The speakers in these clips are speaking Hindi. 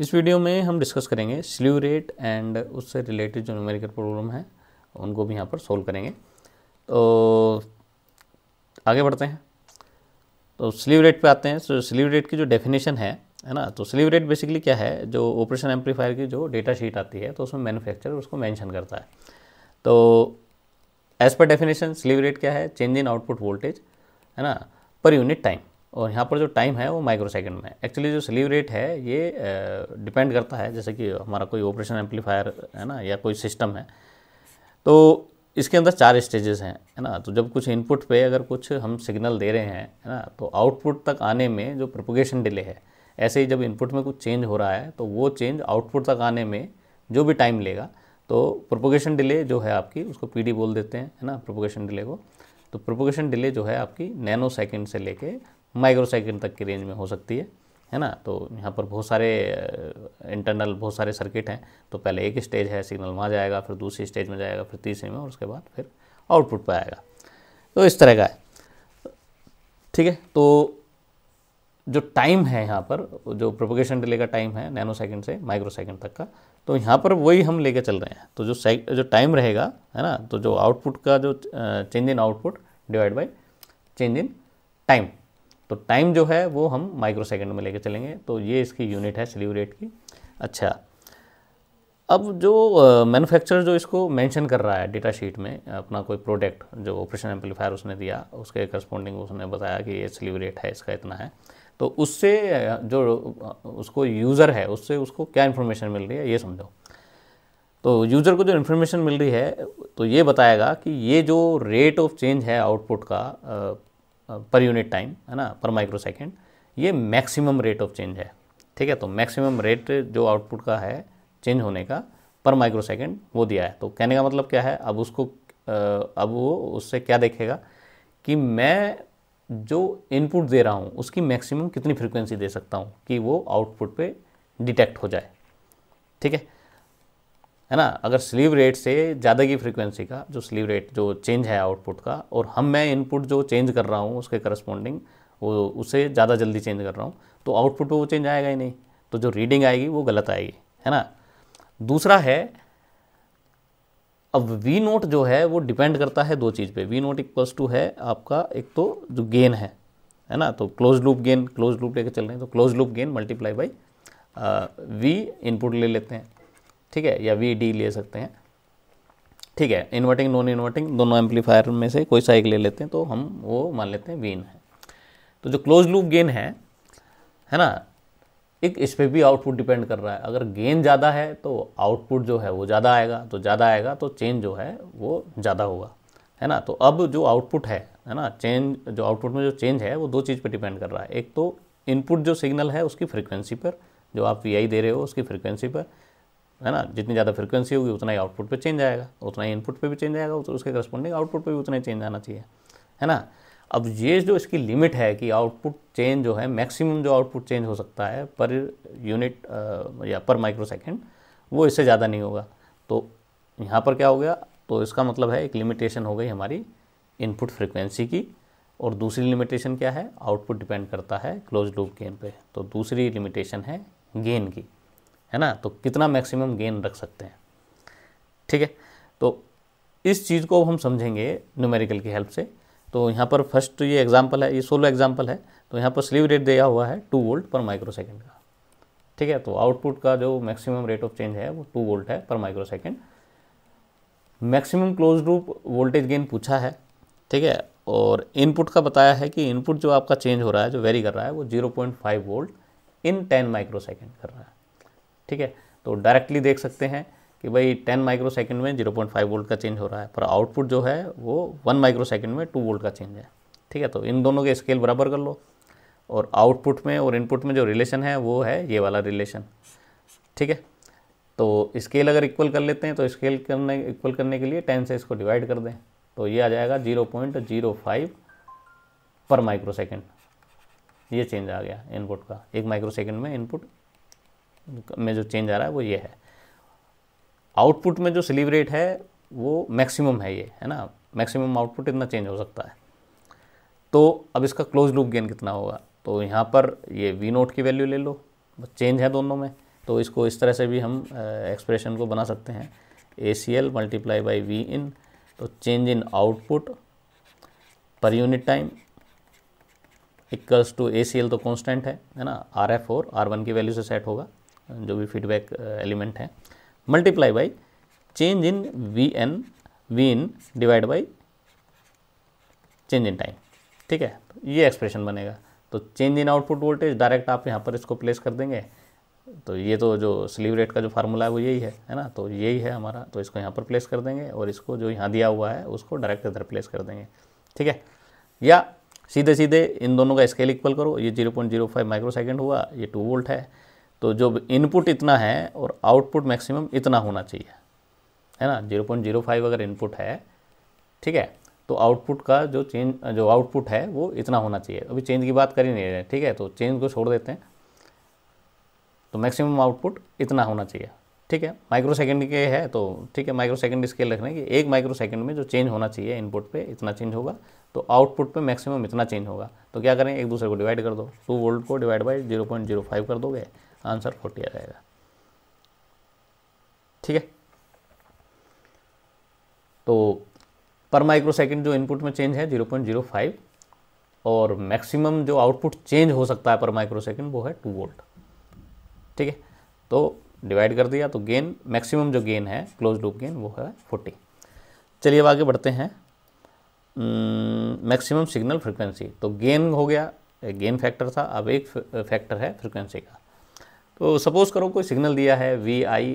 इस वीडियो में हम डिस्कस करेंगे स्लीव रेट एंड उससे रिलेटेड जो न्यूमेरिकल प्रॉब्लम है उनको भी यहाँ पर सोल्व करेंगे तो आगे बढ़ते हैं तो स्लीव रेट पे आते हैं तो स्लीव रेट की जो डेफिनेशन है है ना तो स्लीव रेट बेसिकली क्या है जो ऑपरेशन एम्पलीफायर की जो डेटा शीट आती है तो उसमें मैन्युफैक्चरर उसको मेंशन करता है तो as per definition slew rate क्या है चेंज इन आउटपुट वोल्टेज है ना पर यूनिट टाइम और यहाँ पर जो टाइम है वो माइक्रो सेकेंड में एक्चुअली जो स्लीव रेट है ये डिपेंड करता है जैसे कि हमारा कोई ऑपरेशन एम्पलीफायर है ना या कोई सिस्टम है तो इसके अंदर चार स्टेजेस हैं है ना तो जब कुछ इनपुट पे अगर कुछ हम सिग्नल दे रहे हैं है ना तो आउटपुट तक आने में जो प्रोपोगेशन डिले है ऐसे ही जब इनपुट में कुछ चेंज हो रहा है तो वो चेंज आउटपुट तक आने में जो भी टाइम लेगा तो प्रोपोगेशन डिले जो है आपकी उसको पी बोल देते हैं है ना प्रोपोगेशन डिले को तो प्रोपोगेशन डिले जो है आपकी नैनो सेकेंड से लेके माइक्रोसेकेंड तक की रेंज में हो सकती है है ना तो यहाँ पर बहुत सारे इंटरनल बहुत सारे सर्किट हैं तो पहले एक स्टेज है सिग्नल वहाँ जाएगा फिर दूसरी स्टेज में जाएगा फिर तीसरे में और उसके बाद फिर आउटपुट पर आएगा तो इस तरह का है ठीक है तो जो टाइम है यहाँ पर जो प्रोपोगेशन डिले का टाइम है नैनो सेकंड से माइक्रो सेकंड तक का तो यहाँ पर वही हम लेके चल रहे हैं तो जो सेक जो टाइम रहेगा है ना तो जो आउटपुट का जो change in output divide by change in time तो टाइम जो है वो हम माइक्रो सेकेंड में लेके चलेंगे तो ये इसकी यूनिट है स्लीव रेट की अच्छा अब जो मैन्युफैक्चरर जो इसको मेंशन कर रहा है डेटा शीट में अपना कोई प्रोडक्ट जो ऑपरेशन एम्पलीफायर उसने दिया उसके करस्पॉन्डिंग उसने बताया कि ये स्लीव रेट है इसका इतना है तो उससे जो उसको यूज़र है उससे उसको क्या इन्फॉर्मेशन मिल रही है ये समझो तो यूज़र को जो इन्फॉर्मेशन मिल रही है तो ये बताएगा कि ये जो रेट ऑफ चेंज है आउटपुट का पर यूनिट टाइम है ना पर माइक्रो सेकेंड ये मैक्सिमम रेट ऑफ चेंज है ठीक है तो मैक्सिमम रेट जो आउटपुट का है चेंज होने का पर माइक्रो सेकेंड वो दिया है तो कहने का मतलब क्या है अब उसको अब वो उससे क्या देखेगा कि मैं जो इनपुट दे रहा हूँ उसकी मैक्सिमम कितनी फ्रिक्वेंसी दे सकता हूँ कि वो आउटपुट पे डिटेक्ट हो जाए ठीक है है ना अगर स्लीव रेट से ज़्यादा की फ्रीक्वेंसी का जो स्लीव रेट जो चेंज है आउटपुट का और हम मैं इनपुट जो चेंज कर रहा हूँ उसके करस्पॉन्डिंग वो उसे ज़्यादा जल्दी चेंज कर रहा हूँ तो आउटपुट पर वो चेंज आएगा ही नहीं तो जो रीडिंग आएगी वो गलत आएगी है ना दूसरा है अब वी नोट जो है वो डिपेंड करता है दो चीज़ पे वी नोट इक्वल्स टू है आपका एक तो जो गेन है है ना तो close loop gain close loop लेकर चल रहे हैं तो close loop gain multiply by V input ले लेते हैं ठीक है या वी डी ले सकते हैं ठीक है इन्वर्टिंग नॉन इन्वर्टिंग दोनों एम्पलीफायर में से कोई सा एक ले लेते हैं तो हम वो मान लेते हैं वीन है तो जो क्लोज लूप गेन है है ना एक इस पर भी आउटपुट डिपेंड कर रहा है अगर गेन ज़्यादा है तो आउटपुट जो है वो ज़्यादा आएगा तो ज़्यादा आएगा तो चेंज जो है वो ज़्यादा होगा है ना तो अब जो आउटपुट है है ना चेंज जो आउटपुट में जो चेंज है वो दो चीज़ पर डिपेंड कर रहा है एक तो इनपुट जो सिग्नल है उसकी फ्रिक्वेंसी पर जो आप वी दे रहे हो उसकी फ्रिक्वेंसी पर है ना जितनी ज़्यादा फ्रिक्वेंसी होगी उतना ही आउटपुट पे चेंज आएगा उतना ही इनपुट पे भी चेंज आएगा तो उसके करस्पॉन्डिंग आउटपुट पे भी उतना ही चेंज आना चाहिए है ना अब ये जो इसकी लिमिट है कि आउटपुट चेंज जो है मैक्सिमम जो आउटपुट चेंज हो सकता है पर यूनिट या पर माइक्रो सेकेंड वो इससे ज़्यादा नहीं होगा तो यहाँ पर क्या हो गया तो इसका मतलब है एक लिमिटेशन हो गई हमारी इनपुट फ्रिक्वेंसी की और दूसरी लिमिटेशन क्या है आउटपुट डिपेंड करता है क्लोज लूप गेन पे तो दूसरी लिमिटेशन है गेन की है ना तो कितना मैक्सिमम गेन रख सकते हैं ठीक है तो इस चीज़ को हम समझेंगे न्यूमेरिकल की हेल्प से तो यहाँ पर फर्स्ट ये एग्जाम्पल है ये सोलो एग्जाम्पल है तो यहाँ पर स्लीव रेट दिया हुआ है two volt per microsecond का ठीक है तो आउटपुट का जो मैक्सिमम रेट ऑफ चेंज है वो टू वोल्ट है per microsecond maximum close loop voltage gain पूछा है ठीक है और इनपुट का बताया है कि इनपुट जो आपका चेंज हो रहा है जो वेरी कर रहा है वो zero point five volt in ten microsecond कर रहा है ठीक है तो डायरेक्टली देख सकते हैं कि भाई 10 माइक्रो सेकंड में 0.5 वोल्ट का चेंज हो रहा है पर आउटपुट जो है वो 1 माइक्रो सेकंड में 2 वोल्ट का चेंज है ठीक है तो इन दोनों के स्केल बराबर कर लो और आउटपुट में और इनपुट में जो रिलेशन है वो है ये वाला रिलेशन ठीक है तो स्केल अगर इक्वल कर लेते हैं तो स्केल करने इक्वल करने के लिए टेन से इसको डिवाइड कर दें तो ये आ जाएगा zero point zero five per microsecond ये चेंज आ गया इनपुट का एक माइक्रो सेकेंड में इनपुट में जो चेंज आ रहा है वो ये है आउटपुट में जो स्लीव रेट है वो मैक्सिमम है ये है ना मैक्सिमम आउटपुट इतना चेंज हो सकता है तो अब इसका क्लोज लूप गेन कितना होगा तो यहाँ पर ये वी नोट की वैल्यू ले लो चेंज है दोनों में तो इसको इस तरह से भी हम एक्सप्रेशन को बना सकते हैं A C L multiply by V in तो change in output per unit time equals to A C L तो कॉन्स्टेंट है है ना आर एफ और आर वन की वैल्यू से सेट होगा जो भी फीडबैक एलिमेंट uh, हैं multiply by change in V N V in divide by change in time ठीक है ये एक्सप्रेशन बनेगा तो change in output voltage direct आप यहाँ पर इसको प्लेस कर देंगे तो ये तो जो स्लीव रेट का जो फार्मूला है वो यही है है ना तो यही है हमारा तो इसको यहाँ पर प्लेस कर देंगे और इसको जो यहाँ दिया हुआ है उसको डायरेक्ट इधर प्लेस कर देंगे ठीक है या सीधे सीधे इन दोनों का स्केल इक्वल करो ये 0.05 माइक्रोसेकंड हुआ ये 2 वोल्ट है तो जो इनपुट इतना है और आउटपुट मैक्सिमम इतना होना चाहिए है ना जीरो पॉइंट जीरो फाइव अगर इनपुट है ठीक है तो आउटपुट का जो चेंज जो आउटपुट है वो इतना होना चाहिए अभी चेंज की बात कर ही नहीं रहे ठीक है तो चेंज को छोड़ देते हैं तो मैक्सिमम आउटपुट इतना होना चाहिए ठीक है माइक्रो सेकेंड के है तो ठीक है माइक्रो सेकेंड स्केल रखने की एक माइक्रो सेकेंड में जो चेंज होना चाहिए इनपुट पे इतना चेंज होगा तो आउटपुट पे मैक्सिमम इतना चेंज होगा तो क्या करें एक दूसरे को डिवाइड कर दो टू वोल्ट को divide by zero point zero five कर दोगे आंसर फोर्टी आ जाएगा ठीक है तो पर माइक्रो सेकेंड जो इनपुट में चेंज है जीरो पॉइंट जीरो फाइव और मैक्सिमम जो आउटपुट चेंज हो सकता है पर माइक्रो सेकेंड वो है टू वोल्ट ठीक है तो डिवाइड कर दिया तो गेन मैक्सिमम जो गेन है क्लोज लूप गेन वो है फोर्टी चलिए अब आगे बढ़ते हैं मैक्सिमम सिग्नल फ्रिक्वेंसी तो गेन हो गया गेन फैक्टर था अब एक फैक्टर है फ्रिक्वेंसी का तो सपोज़ करो कोई सिग्नल दिया है V I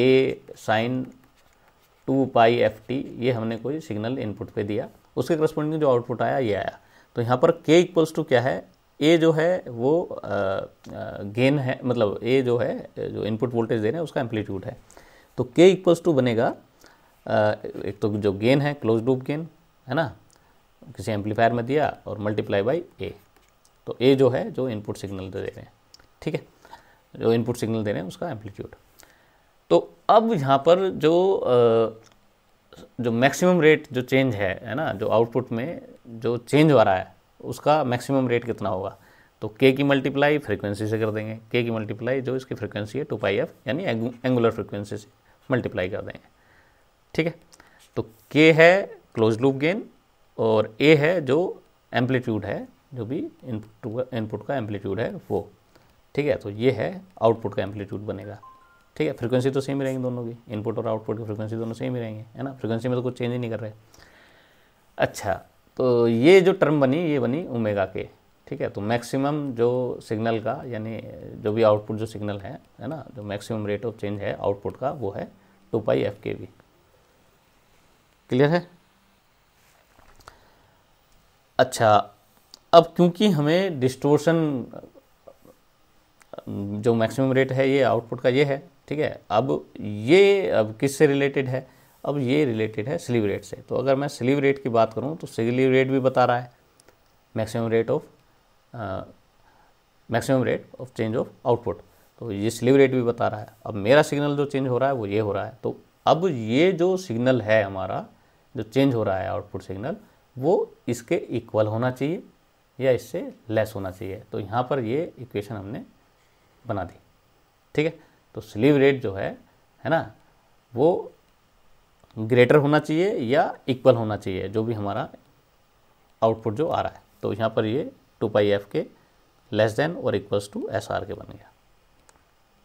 A sine two pi F T ये हमने कोई सिग्नल इनपुट पे दिया उसके करस्पॉन्डिंग जो आउटपुट आया ये आया तो यहाँ पर के इक्वल्स टू क्या है ए जो है वो गेन uh, uh, है मतलब ए जो है जो इनपुट वोल्टेज दे रहे हैं उसका एम्पलीट्यूड है तो के इक्वल्स टू बनेगा uh, एक तो जो गेन है क्लोज लूप गेन है ना किसी एम्पलीफायर में दिया और मल्टीप्लाई बाई ए तो ए जो है जो इनपुट सिग्नल दे रहे हैं ठीक है जो इनपुट सिग्नल दे रहे हैं उसका एम्पलीट्यूड तो अब यहाँ पर जो जो मैक्सिमम रेट जो चेंज है है ना जो आउटपुट में जो चेंज हो रहा है उसका मैक्सिमम रेट कितना होगा तो के की मल्टीप्लाई फ्रीक्वेंसी से कर देंगे के की मल्टीप्लाई जो इसकी फ्रीक्वेंसी है टू पाई एफ यानी एंगुलर फ्रीक्वेंसी से मल्टीप्लाई कर देंगे ठीक है तो के है क्लोज लूप गेन और ए है जो एम्पलीट्यूड है जो भी इनपुट इनपुट का एम्पलीट्यूड है वो ठीक है तो ये है आउटपुट का एम्पलीट्यूड बनेगा ठीक है फ्रीक्वेंसी तो सेम ही रहेंगी दोनों की इनपुट और आउटपुट की फ्रीक्वेंसी दोनों सेम ही रहेंगे है ना फ्रीक्वेंसी में तो कुछ चेंज ही नहीं कर रहे अच्छा तो ये जो टर्म बनी ये बनी ओमेगा के ठीक है तो मैक्सिमम जो सिग्नल का यानी जो भी आउटपुट जो सिग्नल है है ना जो मैक्सिमम रेट ऑफ चेंज है आउटपुट का वो है two pi F K V clear है अच्छा अब क्योंकि हमें डिस्टोर्शन जो मैक्सिमम रेट है ये आउटपुट का ये है ठीक है अब ये अब किस से रिलेटेड है अब ये रिलेटेड है स्लीव रेट से तो अगर मैं स्लीव रेट की बात करूँ तो स्लीव रेट भी बता रहा है maximum rate of maximum rate of change of output तो ये स्लीव रेट भी बता रहा है अब मेरा सिग्नल जो चेंज हो रहा है वो ये हो रहा है तो अब ये जो सिग्नल है हमारा जो चेंज हो रहा है आउटपुट सिग्नल वो इसके इक्वल होना चाहिए या इससे लेस होना चाहिए तो यहाँ पर ये इक्वेशन हमने बना दी ठीक है तो स्लीव रेट जो है है ना वो ग्रेटर होना चाहिए या इक्वल होना चाहिए जो भी हमारा आउटपुट जो आ रहा है तो यहाँ पर ये two pi F K less than और इक्वल्स टू एस आर के बन गया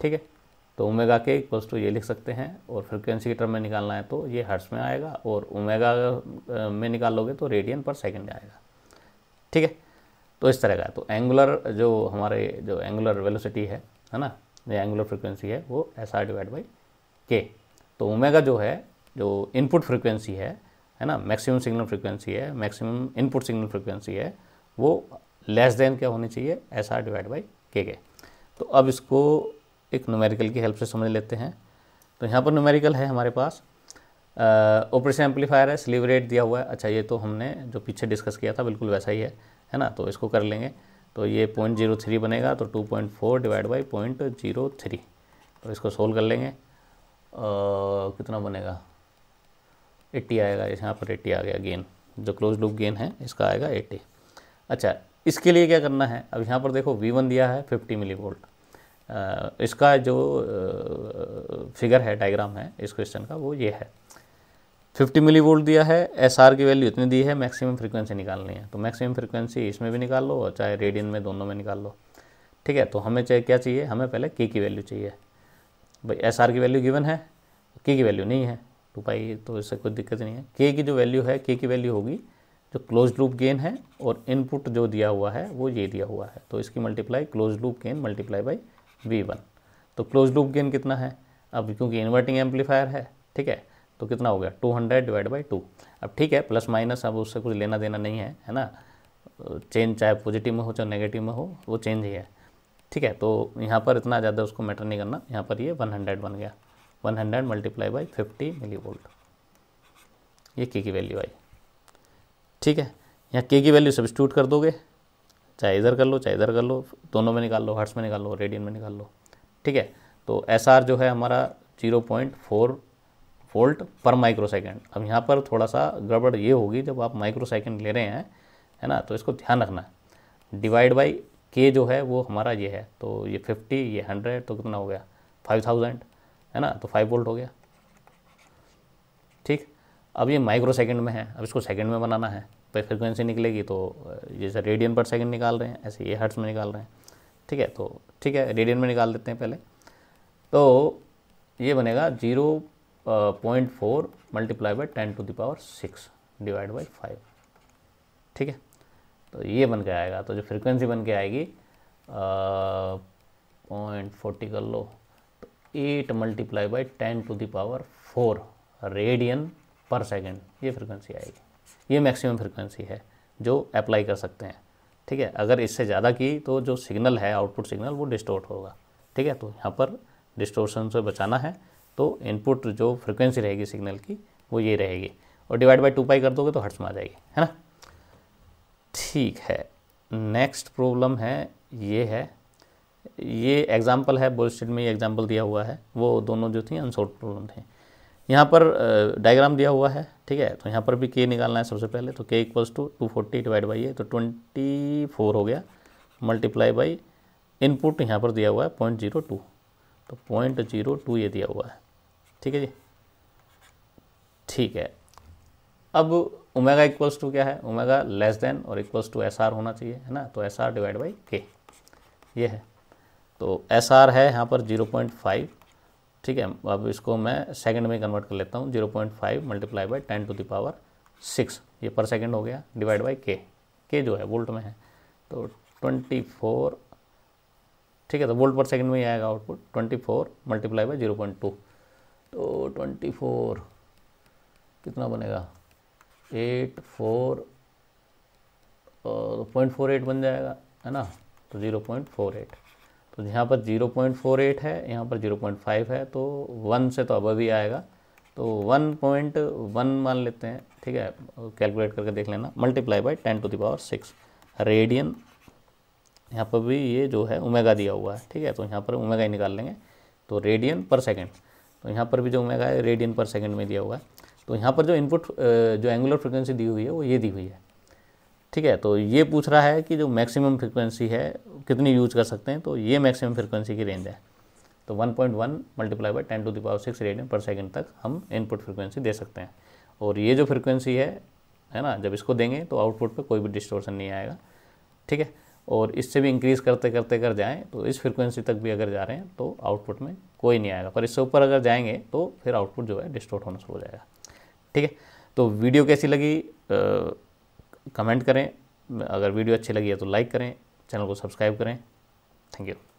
ठीक है तो ओमेगा के इक्वल्स टू ये लिख सकते हैं और फ्रिक्वेंसी की टर्म में निकालना है तो ये हर्ट्स में आएगा और ओमेगा में निकालोगे तो रेडियन पर सेकेंड आएगा ठीक है तो इस तरह का तो एंगुलर जो हमारे जो एंगुलर वेलोसिटी है है ना जो एंगुलर फ्रिक्वेंसी है वो एस आर डिवाइड बाई के तो ओमेगा जो है जो इनपुट फ्रिक्वेंसी है है ना मैक्सिमम सिग्नल फ्रिक्वेंसी है मैक्सिमम इनपुट सिग्नल फ्रिक्वेंसी है वो लेस देन क्या होनी चाहिए एस आर डिवाइड बाई के के तो अब इसको एक न्यूमेरिकल की हेल्प से समझ लेते हैं तो यहाँ पर न्यूमेरिकल है हमारे पास ऑपरेशन एम्पलीफायर है स्लीव रेट दिया हुआ है अच्छा ये तो हमने जो पीछे डिस्कस किया था बिल्कुल वैसा ही है है ना तो इसको कर लेंगे तो ये पॉइंट जीरो थ्री बनेगा तो two point four divide by point zero three तो इसको सोल्व कर लेंगे और कितना बनेगा एट्टी आएगा यहाँ पर एट्टी आ गया गेन जो क्लोज लूप गेन है इसका आएगा एट्टी अच्छा इसके लिए क्या करना है अब यहाँ पर देखो वी वन दिया है फिफ्टी मिली वोल्ट इसका जो फिगर है डायग्राम है इस क्वेश्चन का वो ये है 50 मिली वोल्ट दिया है एस आर की वैल्यू इतनी दी है मैक्सिमम फ्रीक्वेंसी निकालनी है तो मैक्सिमम फ्रीक्वेंसी इसमें भी निकाल लो और चाहे रेडियन में दोनों में निकाल लो ठीक है तो हमें चाहे क्या चाहिए हमें पहले के की वैल्यू चाहिए भाई एस आर की वैल्यू गिवन है के की वैल्यू नहीं है तो भाई तो इससे कोई दिक्कत नहीं है के की जो वैल्यू है के की वैल्यू होगी जो क्लोज लूप गेन है और इनपुट जो दिया हुआ है वो ये दिया हुआ है तो इसकी multiply close loop gain multiply by V one तो क्लोज लूप गेन कितना है अब क्योंकि इन्वर्टिंग एम्पलीफायर है ठीक है तो कितना हो गया two hundred divide by two अब ठीक है प्लस माइनस अब उससे कुछ लेना देना नहीं है है ना चेंज चाहे पॉजिटिव में हो चाहे नेगेटिव में हो वो चेंज ही है ठीक है तो यहाँ पर इतना ज़्यादा उसको मैटर नहीं करना यहाँ पर ये वन हंड्रेड बन गया one hundred multiply by fifty millivolt ये के की वैल्यू आई ठीक है यहाँ के की वैल्यू सब्सिट्यूट कर दोगे चाहे इधर कर लो चाहे इधर कर लो दोनों में निकाल लो हर्ट्स में निकाल लो रेडियन में निकाल लो ठीक है तो एस जो है हमारा zero point four volt per microsecond अब यहाँ पर थोड़ा सा गड़बड़ ये होगी जब आप माइक्रोसेकेंड ले रहे हैं है ना तो इसको ध्यान रखना है डिवाइड बाई के जो है वो हमारा ये है तो ये फिफ्टी ये हंड्रेड तो कितना हो गया फाइव थाउजेंड है ना तो फाइव वोल्ट हो गया ठीक अब ये माइक्रो सेकेंड में है अब इसको सेकेंड में बनाना है तो फ्रिक्वेंसी निकलेगी तो जैसे रेडियन पर सेकेंड निकाल रहे हैं ऐसे ये हर्ट्स में निकाल रहे हैं ठीक है तो ठीक है रेडियन में निकाल देते हैं पहले तो ये बनेगा zero point four multiply by ten to the power six divide by five ठीक है तो ये बन के आएगा तो जो फ्रिक्वेंसी बन के आएगी पॉइंट फोर्टी कर लो तो eight multiply by ten to the power four radian per second ये फ्रिक्वेंसी आएगी ये मैक्सिमम फ्रिक्वेंसी है जो अप्लाई कर सकते हैं ठीक है अगर इससे ज़्यादा की तो जो सिग्नल है आउटपुट सिग्नल वो डिस्टोर्ट होगा ठीक है तो यहाँ पर डिस्टोर्शन से बचाना है तो इनपुट जो फ्रिक्वेंसी रहेगी सिग्नल की वो ये रहेगी और डिवाइड बाई टू पाई कर दोगे तो हर्ट्स में आ जाएगी है ना ठीक है नेक्स्ट प्रॉब्लम है ये है ये एग्जाम्पल है बोलस्टेड में ये एग्जाम्पल दिया हुआ है वो दोनों जो थी अनसोल्व प्रॉब्लम थे यहाँ पर डायग्राम दिया हुआ है ठीक है तो यहाँ पर भी के निकालना है सबसे पहले तो K equals to two forty divide by ये तो ट्वेंटी फोर हो गया मल्टीप्लाई बाई इनपुट यहाँ पर दिया हुआ है पॉइंट जीरो टू तो पॉइंट जीरो टू ये दिया हुआ है ठीक है जी ठीक है अब ओमेगा इक्वल्स टू क्या है ओमेगा लेस देन और इक्वल्स टू एस आर होना चाहिए है ना तो एस आर डिवाइड बाई के ये है तो एस आर है यहाँ पर जीरो पॉइंट फाइव ठीक है अब इसको मैं सेकंड में कन्वर्ट कर लेता हूँ zero point five multiply by ten to the power six ये पर सेकंड हो गया डिवाइड बाई के के जो है वोल्ट में है तो ट्वेंटी फोर ठीक है तो वोल्ट पर सेकंड में ही आएगा output twenty four multiply by zero point two तो ट्वेंटी फोर कितना बनेगा eight four point four eight बन जाएगा है ना तो ज़ीरो पॉइंट फोर एट तो यहाँ पर ज़ीरो पॉइंट फोर एट है यहाँ पर ज़ीरो पॉइंट फाइव है तो वन से तो अब ही आएगा तो वन पॉइंट वन मान लेते हैं ठीक है कैलकुलेट करके देख लेना multiply by ten to the power six radian यहाँ पर भी ये जो है उमेगा दिया हुआ है ठीक है तो यहाँ पर उमेगा ही निकाल लेंगे तो रेडियन पर सेकेंड तो यहाँ पर भी जो ओमेगा है रेडियन पर सेकंड में दिया हुआ है तो यहाँ पर जो इनपुट जो एंगुलर फ्रिक्वेंसी दी हुई है वो ये दी हुई है ठीक है तो ये पूछ रहा है कि जो मैक्सिमम फ्रिक्वेंसी है कितनी यूज कर सकते हैं तो ये मैक्सिमम फ्रिक्वेंसी की रेंज है तो 1.1 point one multiply by ten to the power six radian per second तक हम इनपुट फ्रिक्वेंसी दे सकते हैं और ये जो फ्रिक्वेंसी है है ना जब इसको देंगे तो आउटपुट पर कोई भी डिस्टोर्सन नहीं आएगा ठीक है और इससे भी इंक्रीज़ करते करते अगर कर जाएँ तो इस फ्रिक्वेंसी तक भी अगर जा रहे हैं तो आउटपुट में कोई नहीं आएगा पर इससे ऊपर अगर जाएंगे तो फिर आउटपुट जो है डिस्टोर्ट होना शुरू हो जाएगा ठीक है तो वीडियो कैसी लगी कमेंट करें अगर वीडियो अच्छी लगी है तो लाइक करें चैनल को सब्सक्राइब करें थैंक यू